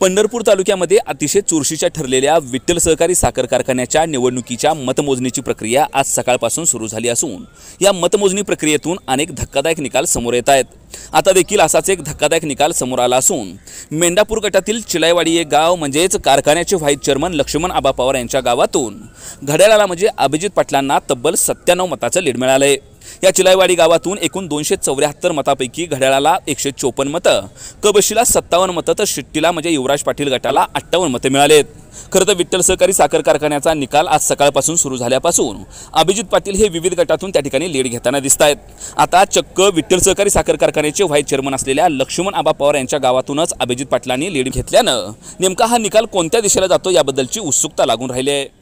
पंढरपूर तालुक्यामध्ये अतिशय चुरशीच्या ठरलेल्या विठ्ठल सहकारी साखर कारखान्याच्या निवडणुकीच्या मतमोजणीची प्रक्रिया आज सकाळपासून सुरू झाली असून या मतमोजणी प्रक्रियेतून अनेक धक्कादायक निकाल समोर येत आहेत आता देखील असाच एक धक्कादायक निकाल समोर आला असून मेंढापूर गटातील चिलायवाडी हे गाव म्हणजेच कारखान्याचे व्हाईस चेअरमन लक्ष्मण आबा पवार यांच्या गावातून घड्याळाला म्हणजे अभिजित पाटलांना तब्बल सत्त्याण्णव मताचं लीड मिळालंय या चिलायवाडी गावातून एकूण दोनशे चौऱ्याहत्तर मतापैकी घड्याळाला एकशे चोपन्न मतं कबशीला सत्तावन्न मतं तर शिट्टीला म्हणजे युवराज पाटील गटाला अठ्ठावन्न मतं मिळालेत खरं तर विठ्ठल सहकारी साखर कारखान्याचा निकाल आज सकाळपासून सुरू झाल्यापासून अभिजित पाटील हे विविध गटातून त्या ठिकाणी लीड घेताना दिसत आहेत आता चक्क विठ्ठल सहकारी साखर कारखाना कारखान्याचे व्हाईस चेअरमन असलेल्या लक्ष्मण आबा पवार यांच्या गावातूनच अभिजित पाटलांनी लीड घेतल्यानं नेमका हा निकाल कोणत्या दिशेला जातो याबद्दलची उत्सुकता लागून राहिली आहे